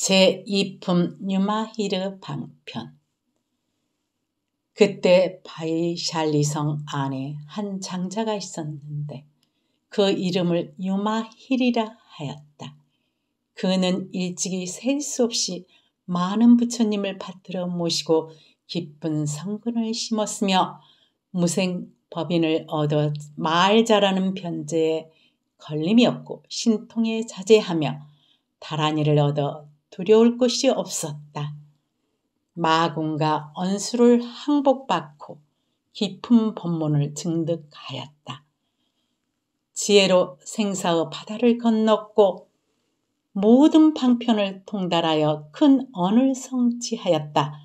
제2품 뉴마히르 방편 그때 바이샬리성 안에 한 장자가 있었는데 그 이름을 유마힐이라 하였다. 그는 일찍이 셀 수 없이 많은 부처님을 받들어 모시고 기쁜 성근을 심었으며 무생 법인을 얻어 말 잘하는 변제에 걸림이 없고 신통에 자제하며 다란이를 얻어 두려울 것이 없었다. 마군과 언수를 항복받고 깊은 법문을 증득하였다. 지혜로 생사의 바다를 건넜고 모든 방편을 통달하여 큰 언을 성취하였다.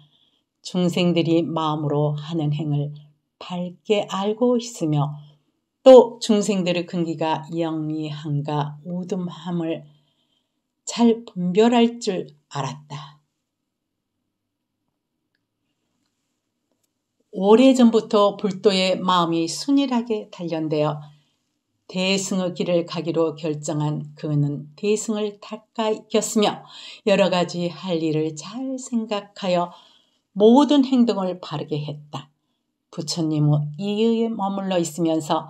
중생들이 마음으로 하는 행을 밝게 알고 있으며 또 중생들의 근기가 영리함과 우듬함을 잘 분별할 줄 알았다. 오래전부터 불도의 마음이 순일하게 단련되어 대승의 길을 가기로 결정한 그는 대승을 닦아 익혔으며 여러 가지 할 일을 잘 생각하여 모든 행동을 바르게 했다. 부처님은 이의에 머물러 있으면서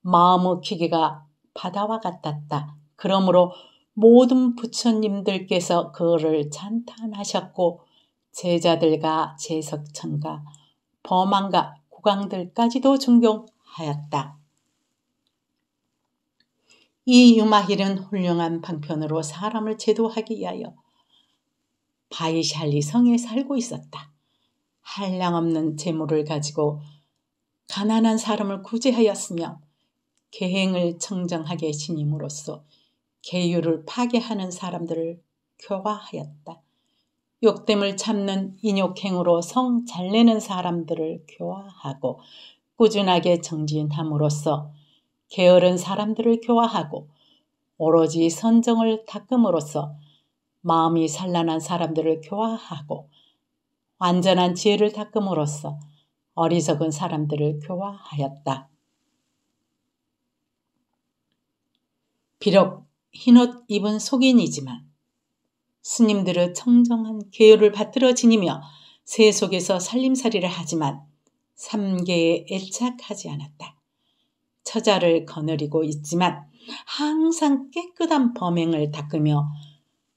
마음의 기계가 바다와 같았다. 그러므로 모든 부처님들께서 그를 찬탄하셨고 제자들과 제석천과 범왕과 국왕들까지도 존경하였다. 이 유마힐은 훌륭한 방편으로 사람을 제도하기 위하여 바이샬리 성에 살고 있었다. 한량없는 재물을 가지고 가난한 사람을 구제하였으며 계행을 청정하게 지님으로써 계율을 파괴하는 사람들을 교화하였다. 욕됨을 참는 인욕행으로 성 잘내는 사람들을 교화하고 꾸준하게 정진함으로써 게으른 사람들을 교화하고 오로지 선정을 닦음으로써 마음이 산란한 사람들을 교화하고 완전한 지혜를 닦음으로써 어리석은 사람들을 교화하였다. 비록 흰옷 입은 속인이지만 스님들의 청정한 계열을 받들어 지니며 새 속에서 살림살이를 하지만 삼계에 애착하지 않았다. 처자를 거느리고 있지만 항상 깨끗한 범행을 닦으며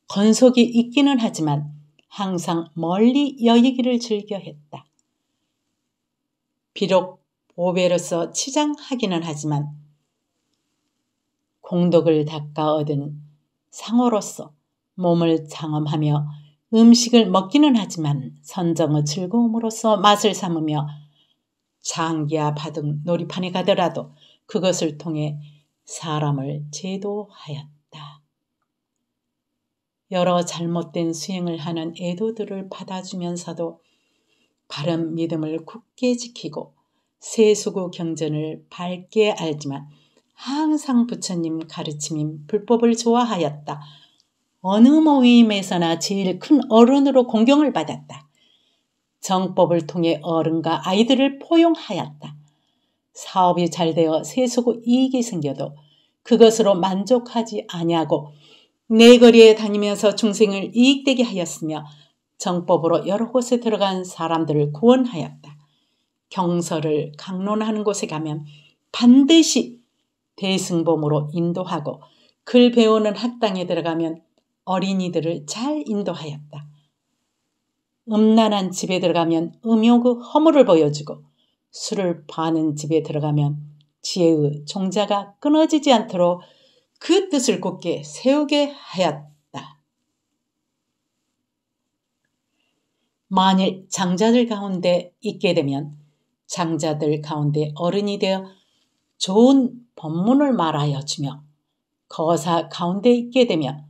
건속이 있기는 하지만 항상 멀리 여의기를 즐겨 했다. 비록 보배로서 치장하기는 하지만 공덕을 닦아 얻은 상어로서 몸을 장엄하며 음식을 먹기는 하지만 선정의 즐거움으로서 맛을 삼으며 장기야 바등 놀이판에 가더라도 그것을 통해 사람을 제도하였다. 여러 잘못된 수행을 하는 애도들을 받아주면서도 바른 믿음을 굳게 지키고 세수구 경전을 밝게 알지만 항상 부처님 가르침인 불법을 좋아하였다. 어느 모임에서나 제일 큰 어른으로 공경을 받았다. 정법을 통해 어른과 아이들을 포용하였다. 사업이 잘 되어 세수고 이익이 생겨도 그것으로 만족하지 아니하고 내 거리에 다니면서 중생을 이익되게 하였으며 정법으로 여러 곳에 들어간 사람들을 구원하였다. 경서를 강론하는 곳에 가면 반드시 대승범으로 인도하고 글 배우는 학당에 들어가면 어린이들을 잘 인도하였다. 음란한 집에 들어가면 음욕의 허물을 보여주고 술을 파는 집에 들어가면 지혜의 종자가 끊어지지 않도록 그 뜻을 곧게 세우게 하였다. 만일 장자들 가운데 있게 되면 장자들 가운데 어른이 되어 좋은 법문을 말하여 주며 거사 가운데 있게 되며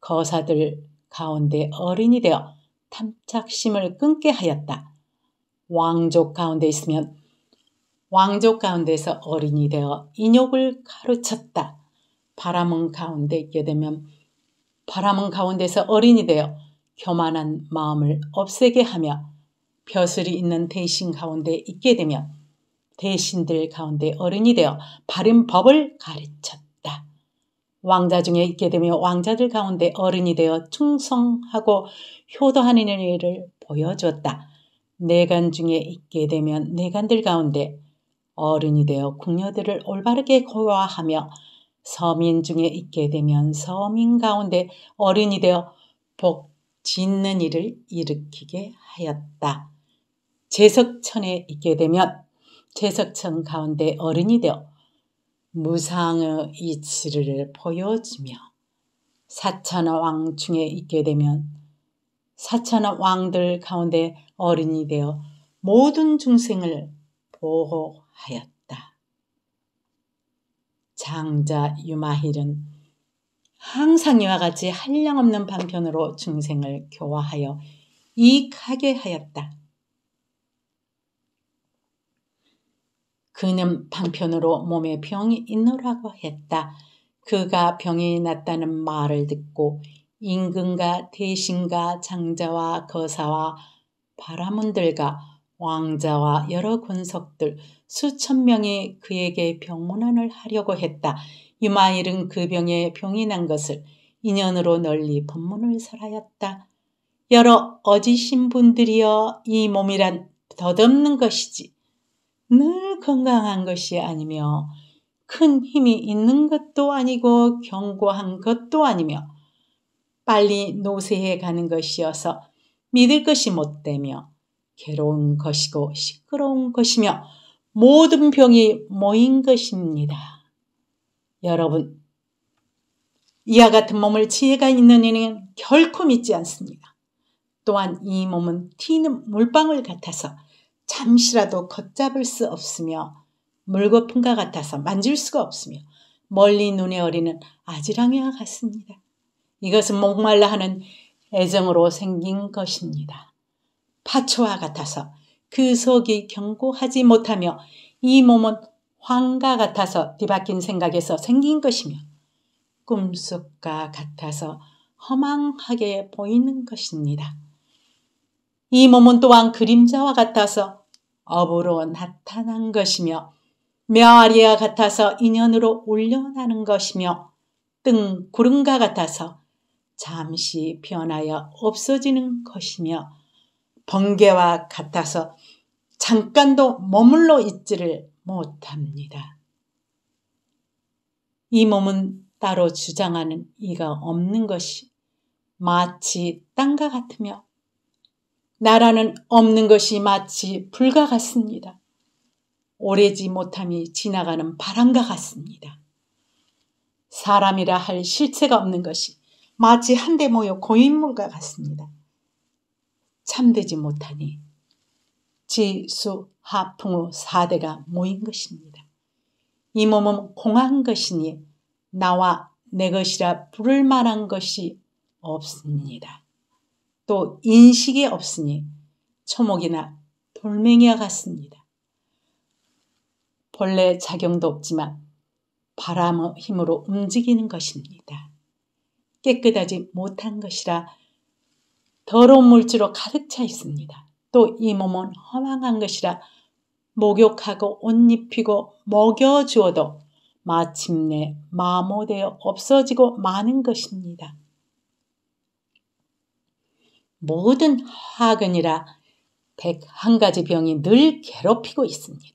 거사들 가운데 어린이 되어 탐착심을 끊게 하였다. 왕족 가운데 있으면 왕족 가운데서 어린이 되어 인욕을 가르쳤다. 바람은 가운데 있게 되면 바람은 가운데서 어린이 되어 교만한 마음을 없애게 하며 벼슬이 있는 대신 가운데 있게 되면 대신들 가운데 어른이 되어 바른 법을 가르쳤다. 왕자 중에 있게 되며 왕자들 가운데 어른이 되어 충성하고 효도하는 일을 보여줬다. 내간 중에 있게 되면 내간들 가운데 어른이 되어 궁녀들을 올바르게 고화하며 서민 중에 있게 되면 서민 가운데 어른이 되어 복 짓는 일을 일으키게 하였다. 제석천에 있게 되면 채석천 가운데 어른이 되어 무상의 이치를 보여주며 사천하 왕중에 있게 되면 사천하 왕들 가운데 어른이 되어 모든 중생을 보호하였다. 장자 유마힐은 항상 이와 같이 한량없는 방편으로 중생을 교화하여 이익하게 하였다. 그는 방편으로 몸에 병이 있노라고 했다. 그가 병이 났다는 말을 듣고 임금과 대신과 장자와 거사와 바라문들과 왕자와 여러 군석들 수천 명이 그에게 병문안을 하려고 했다. 유마일은 그 병에 병이 난 것을 인연으로 널리 법문을 설하였다. 여러 어지신 분들이여 이 몸이란 더듬는 것이지 늘 건강한 것이 아니며 큰 힘이 있는 것도 아니고 견고한 것도 아니며 빨리 노쇠해 가는 것이어서 믿을 것이 못 되며 괴로운 것이고 시끄러운 것이며 모든 병이 모인 것입니다. 여러분, 이와 같은 몸을 지혜가 있는 이는 결코 믿지 않습니다. 또한 이 몸은 튀는 물방울 같아서 잠시라도 걷잡을 수 없으며 물거품과 같아서 만질 수가 없으며 멀리 눈에 어리는 아지랑이와 같습니다. 이것은 목말라 하는 애정으로 생긴 것입니다. 파초와 같아서 그 속이 경고하지 못하며 이 몸은 황과 같아서 뒤바뀐 생각에서 생긴 것이며 꿈속과 같아서 허망하게 보이는 것입니다. 이 몸은 또한 그림자와 같아서 업으로 나타난 것이며 며아리와 같아서 인연으로 올려나는 것이며 뜬 구름과 같아서 잠시 변하여 없어지는 것이며 번개와 같아서 잠깐도 머물러 있지를 못합니다. 이 몸은 따로 주장하는 이가 없는 것이 마치 땅과 같으며 나라는 없는 것이 마치 불과 같습니다. 오래지 못함이 지나가는 바람과 같습니다. 사람이라 할 실체가 없는 것이 마치 한데 모여 고인물과 같습니다. 참되지 못하니 지수 하풍우 사대가 모인 것입니다. 이 몸은 공한 것이니 나와 내 것이라 부를 만한 것이 없습니다. 또 인식이 없으니 초목이나 돌멩이와 같습니다. 본래 작용도 없지만 바람의 힘으로 움직이는 것입니다. 깨끗하지 못한 것이라 더러운 물질로 가득 차 있습니다. 또 이 몸은 허망한 것이라 목욕하고 옷 입히고 먹여 주어도 마침내 마모되어 없어지고 마는 것입니다. 모든 화근이라 101가지 병이 늘 괴롭히고 있습니다.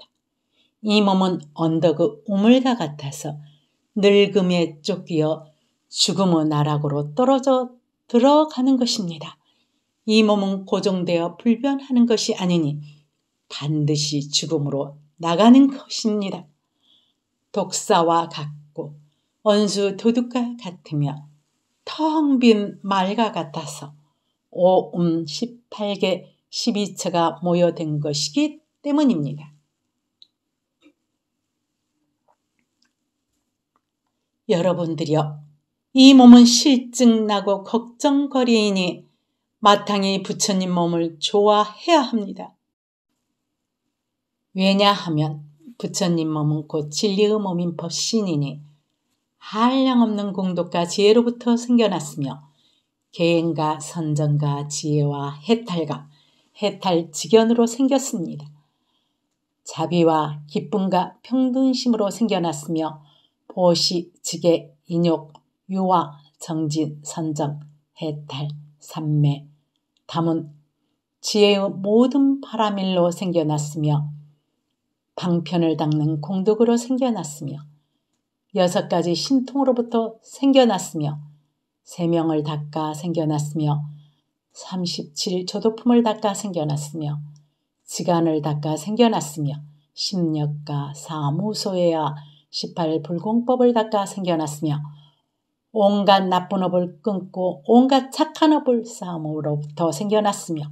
이 몸은 언덕의 그 우물과 같아서 늙음에 쫓기어 죽음의 나락으로 떨어져 들어가는 것입니다. 이 몸은 고정되어 불변하는 것이 아니니 반드시 죽음으로 나가는 것입니다. 독사와 같고 원수 도둑과 같으며 텅 빈 말과 같아서 5, 음, 18개, 12처가 모여든 것이기 때문입니다. 여러분들이여, 이 몸은 실증나고 걱정거리이니 마땅히 부처님 몸을 좋아해야 합니다. 왜냐하면 부처님 몸은 곧 진리의 몸인 법신이니 한량없는 공덕과 지혜로부터 생겨났으며 개행과 선정과 지혜와 해탈과 해탈직연으로 생겼습니다. 자비와 기쁨과 평등심으로 생겨났으며 보시, 지계, 인욕, 유화, 정진, 선정, 해탈, 삼매, 담은 지혜의 모든 바람일로 생겨났으며 방편을 닦는 공덕으로 생겨났으며 여섯 가지 신통으로부터 생겨났으며 세 명을 닦아 생겨났으며 3 7칠 조도품을 닦아 생겨났으며 지간을 닦아 생겨났으며 십력과 사무소에야 1 8 불공법을 닦아 생겨났으며 온갖 나쁜 업을 끊고 온갖 착한 업을 싸움으로부터 생겨났으며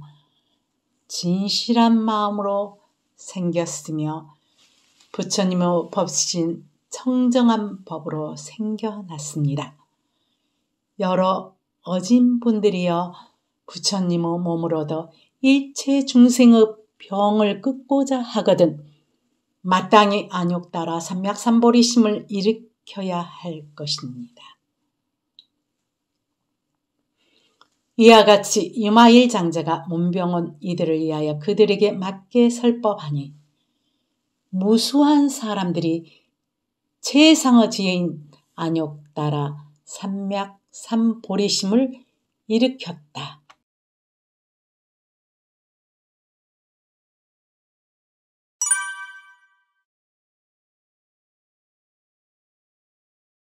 진실한 마음으로 생겼으며 부처님의 법신 청정한 법으로 생겨났습니다. 여러 어진 분들이여 부처님의 몸으로도 일체 중생의 병을 끊고자 하거든 마땅히 안욕 따라 삼맥삼보리심을 일으켜야 할 것입니다. 이와 같이 이마일 장자가 문병원 이들을 위하여 그들에게 맞게 설법하니 무수한 사람들이 최상의 지혜인 안욕 따라 삼맥 삼보리심을 일으켰다.